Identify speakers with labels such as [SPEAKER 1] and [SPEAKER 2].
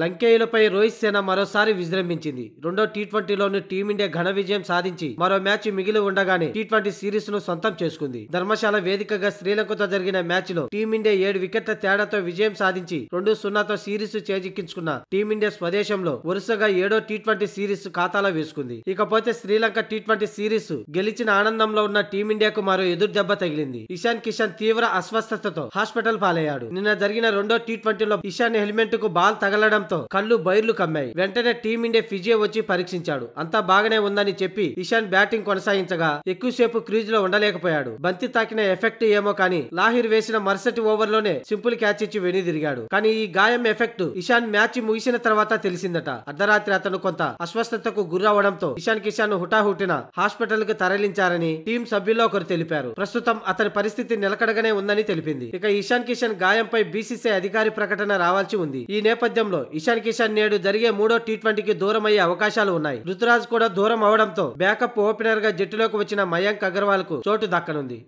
[SPEAKER 1] లంకేయులపై రోహిత్ సేన మరోసారి విజృంభించింది రెండో టీ ట్వంటీలోనూ టీమిండియా ఘన విజయం సాధించి మరో మ్యాచ్ మిగిలి ఉండగానే టీ ట్వంటీ సిరీస్ ను సొంతం చేసుకుంది ధర్మశాల వేదికగా శ్రీలంకతో జరిగిన మ్యాచ్ లో టీమిండియా ఏడు వికెట్ల తేడాతో విజయం సాధించి రెండు సున్నాతో సిరీస్ చేజిక్కించుకున్న టీమిండియా స్వదేశంలో వరుసగా ఏడో టీ ట్వంటీ సిరీస్ ఖాతాలో వేసుకుంది ఇకపోతే శ్రీలంక టీ ట్వంటీ సిరీస్ గెలిచిన ఆనందంలో ఉన్న టీమిండియాకు మరో ఎదురు దెబ్బ తగిలింది ఇషాన్ కిషన్ తీవ్ర అస్వస్థతతో హాస్పిటల్ పాలయ్యాడు నిన్న జరిగిన రెండో టీ ట్వంటీలో ఇషాన్ హెల్మెట్ కు బాల్ తగలడం పరిణామ్తో కళ్ళు బైర్లు కమ్మాయి వెంటనే టీమిండియా ఫిజియో వచ్చి పరీక్షించాడు అంతా బాగానే ఉందని చెప్పి ఇషాన్ బ్యాటింగ్ కొనసాగించగా ఎక్కువసేపు క్రీజ్ లో ఉండలేకపోయాడు బంతి తాకిన ఎఫెక్ట్ ఏమో కానీ లాహిర్ వేసిన మరుసటి ఓవర్ లోనే సింపుల్ క్యాచ్ ఇచ్చి వెనుదిరిగాడు కానీ ఈ గాయం ఎఫెక్ట్ ఇషాన్ మ్యాచ్ ముగిసిన తర్వాత తెలిసిందట అర్ధరాత్రి అతను కొంత అస్వస్థతకు గురవడంతో ఇషాన్ కిషాన్ హుటాహుటిన హాస్పిటల్ కు తరలించారని టీం సభ్యుల్లో ఒకరు తెలిపారు ప్రస్తుతం అతని పరిస్థితి నిలకడగానే ఉందని తెలిపింది ఇక ఇషాన్ కిషన్ గాయంపై బీసీసీ అధికారి ప్రకటన రావాల్సి ఉంది ఈ నేపథ్యంలో ఇషాన్ కిషన్ నేడు జరిగే మూడో టీ ట్వంటీకి దూరం అయ్యే అవకాశాలు ఉన్నాయి రుతురాజ్ కూడా దూరం అవడంతో బ్యాకప్ ఓపెనర్ గా జట్టులోకి వచ్చిన మయాంక్ అగర్వాల్ కు చోటు దక్కనుంది